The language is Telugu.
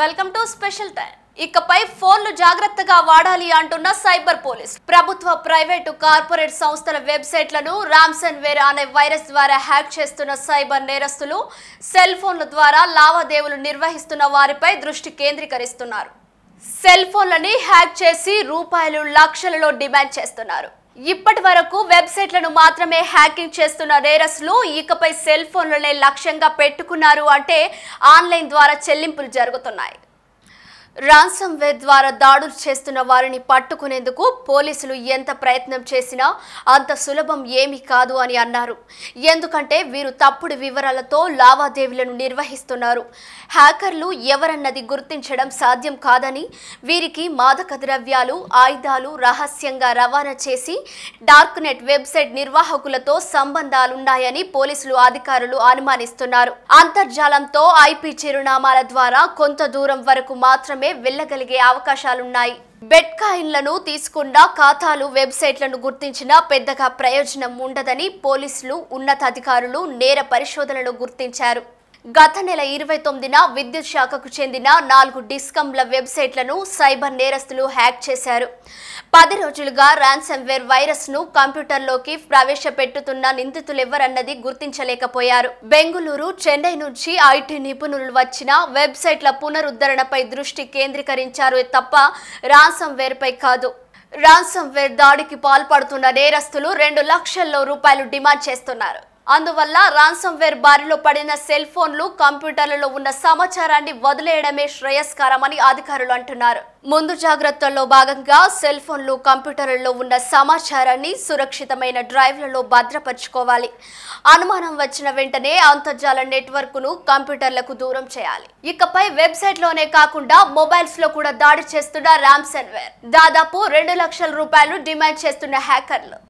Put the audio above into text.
వెల్కమ్ టు స్పెషల్ టైం ఇకపై ఫోన్లు జాగ్రత్తగా వాడాలి అంటున్న సైబర్ పోలీస్ ప్రభుత్వ ప్రైవేటు కార్పొరేట్ సంస్థల వెబ్సైట్లను రామ్సన్ వేర్ అనే వైరస్ ద్వారా హ్యాక్ చేస్తున్న సైబర్ నేరస్తులు సెల్ ఫోన్ల ద్వారా లావాదేవీలు నిర్వహిస్తున్న వారిపై దృష్టి కేంద్రీకరిస్తున్నారు సెల్ ఫోన్లని హ్యాక్ చేసి రూపాయలు లక్షలలో డిమాండ్ చేస్తున్నారు ఇప్పటి వరకు వెబ్సైట్లను మాత్రమే హ్యాకింగ్ చేస్తున్న లు ఇకపై సెల్ ఫోన్లనే లక్ష్యంగా పెట్టుకున్నారు అంటే ఆన్లైన్ ద్వారా చెల్లింపులు జరుగుతున్నాయి వేర్ ద్వారా దాడులు చేస్తున్న వారిని పట్టుకునేందుకు పోలీసులు ఎంత ప్రయత్నం చేసినా అంత సులభం ఏమీ కాదు అని అన్నారు ఎందుకంటే వీరు తప్పుడు వివరాలతో లావాదేవీలను నిర్వహిస్తున్నారు హ్యాకర్లు ఎవరన్నది గుర్తించడం సాధ్యం కాదని వీరికి మాదక ద్రవ్యాలు ఆయుధాలు రహస్యంగా రవాణా చేసి డార్క్ నెట్ వెబ్సైట్ నిర్వాహకులతో సంబంధాలున్నాయని పోలీసులు అధికారులు అనుమానిస్తున్నారు అంతర్జాలంతో ఐపీ చిరునామాల ద్వారా కొంత దూరం వరకు మాత్రమే మాత్రమే వెళ్లగలిగే అవకాశాలున్నాయి బెట్ కాయిన్లను తీసుకున్న ఖాతాలు వెబ్సైట్లను గుర్తించినా పెద్దగా ప్రయోజనం ఉండదని పోలీసులు ఉన్నతాధికారులు నేర పరిశోధనలు గుర్తించారు గత నెల ఇరవై తొమ్మిదిన విద్యుత్ శాఖకు చెందిన నాలుగు డిస్కంల వెబ్సైట్లను సైబర్ నేరస్తులు హ్యాక్ చేశారు పది రోజులుగా ర్యాన్సమ్వేర్ వైరస్ ను కంప్యూటర్లోకి ప్రవేశపెట్టుతున్న ఎవరన్నది గుర్తించలేకపోయారు బెంగుళూరు చెన్నై నుంచి ఐటీ నిపుణులు వచ్చిన వెబ్సైట్ల పునరుద్ధరణపై దృష్టి కేంద్రీకరించారు తప్ప పై కాదు వేర్ దాడికి పాల్పడుతున్న నేరస్తులు రెండు లక్షల్లో రూపాయలు డిమాండ్ చేస్తున్నారు అందువల్ల వేర్ బారిలో పడిన సెల్ ఫోన్లు కంప్యూటర్లలో ఉన్న సమాచారాన్ని వదిలేయడమే శ్రేయస్కరమని అధికారులు అంటున్నారు ముందు జాగ్రత్తల్లో భాగంగా సెల్ ఫోన్లు కంప్యూటర్లలో ఉన్న సమాచారాన్ని సురక్షితమైన డ్రైవ్లలో భద్రపరచుకోవాలి అనుమానం వచ్చిన వెంటనే అంతర్జాల నెట్వర్క్ను కంప్యూటర్లకు దూరం చేయాలి ఇకపై వెబ్సైట్లోనే కాకుండా మొబైల్స్ లో కూడా దాడి చేస్తున్న రామ్సన్వేర్ దాదాపు రెండు లక్షల రూపాయలు డిమాండ్ చేస్తున్న హ్యాకర్లు